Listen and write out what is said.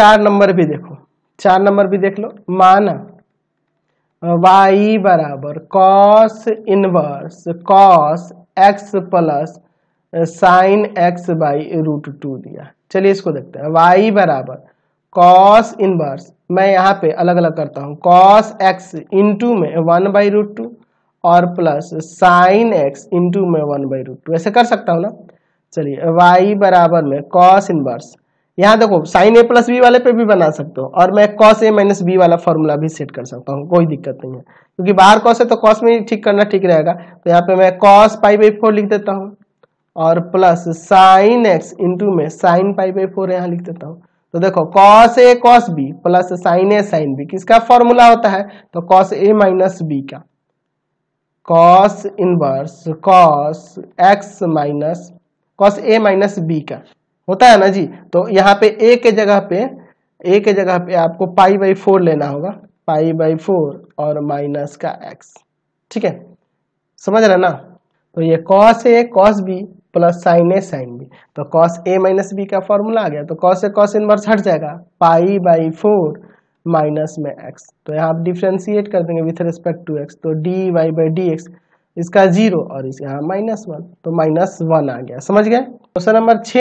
चार नंबर भी देखो चार नंबर भी देख लो माना वाई बराबर cos inverse cos X plus sine X by root two दिया चलिए इसको देखते हैं वाई बराबर कॉस इनवर्स मैं यहाँ पे अलग अलग करता हूँ कॉस इन इंटू में वन बाई रूट टू और प्लस साइन एक्स इंटू में वन बाई रूट टू ऐसे कर सकता हूँ ना चलिए वाई बराबर में कॉस इनवर्स यहाँ देखो साइन ए प्लस बी वाले पे भी बना सकते हो और मैं कॉस ए माइनस बी वाला फॉर्मूला भी सेट कर सकता हूँ कोई दिक्कत नहीं है क्योंकि बाहर कॉस है तो कॉस में ही ठीक करना ठीक रहेगा तो यहाँ पे मैं कॉस पाई बाई फोर लिख देता हूँ और प्लस साइन एक्स इंटू में साइन पाई बाई फोर यहाँ लिख देता हूँ तो देखो cos A cos B plus sine A sine B किसका फॉर्मूला होता है तो कॉस ए माइनस बी का cos inverse cos X minus cos A minus B का होता है ना जी तो यहाँ पे ए के जगह पे ए के जगह पे आपको पाई बाई फोर लेना होगा पाई बाई फोर और माइनस का एक्स ठीक है समझ रहे ना तो ये cos A cos B plus sine A sine B तो कॉस ए माइनस बी का फॉर्मूला आ गया तो कॉस ए कॉस इनवर्स हट जाएगा पाई बाई फोर माइनस में एक्स तो यहाँ आप डिफ्रेंशिएट कर देंगे विथ रिस्पेक्ट टू एक्स तो D Y by D X इसका जीरो और इस यहाँ माइनस वन तो माइनस वन आ गया समझ गए क्वेश्चन नंबर छः